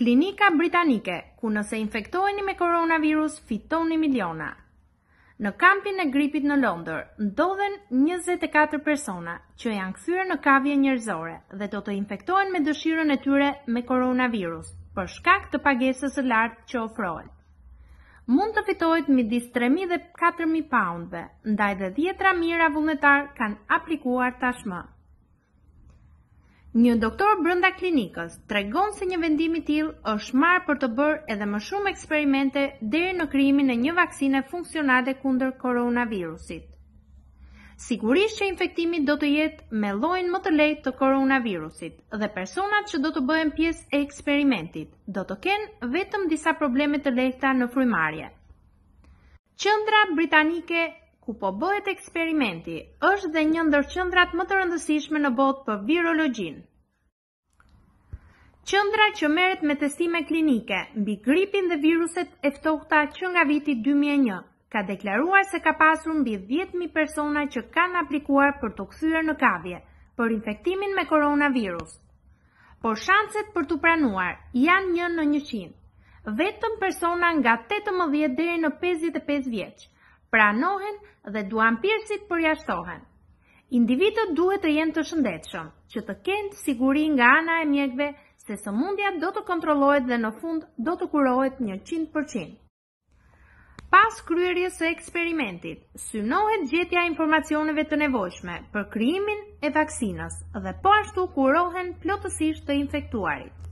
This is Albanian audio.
Klinika Britanike, ku nëse infektojni me koronavirus, fitoni miliona. Në kampin e gripit në Londër, ndodhen 24 persona që janë këthyre në kavje njërzore dhe do të infektohen me dëshirën e tyre me koronavirus, për shkak të pagesës e lartë që ofrohet. Mund të fitohet midis 3.000 dhe 4.000 poundve, ndaj dhe 10.000 ra vullnetar kanë aplikuar tashmë. Një doktor brënda klinikës tregon se një vendimi t'il është marë për të bërë edhe më shumë eksperimente deri në krimin e një vaksine funksionale kunder koronavirusit. Sigurisht që infektimi do të jetë me lojnë më të lejtë të koronavirusit dhe personat që do të bëhen pjesë e eksperimentit do të kenë vetëm disa probleme të lejta në frymarje. Qëndra Britanike ku po bëhet eksperimenti, është dhe një ndër qendrat më të rëndësishme në botë për virologjin. Qendra që merret me testime klinike mbi gripin dhe viruset e ftohta që nga viti 2001 ka deklaruar se ka pasur mbi 10.000 persona që kanë aplikuar për të kthyer në kavje për infektimin me koronavirus. Por shanset për të pranuar janë një në një qinë. Vetëm persona nga 18 deri në 55 vjeqë, pranohen dhe duan pjesit përjashtohen. Individët duhet të jenë të shëndetshëm, që të kenë siguri nga ana e mjekve se së mundja do të kontrolohet dhe në fund do të kurohet 100%. Pas kryerjes së eksperimentit, synohet gjetja informacioneve të nevojshme për kryimin e vaksinës dhe po ashtu kurohen plotësisht të infektuarit.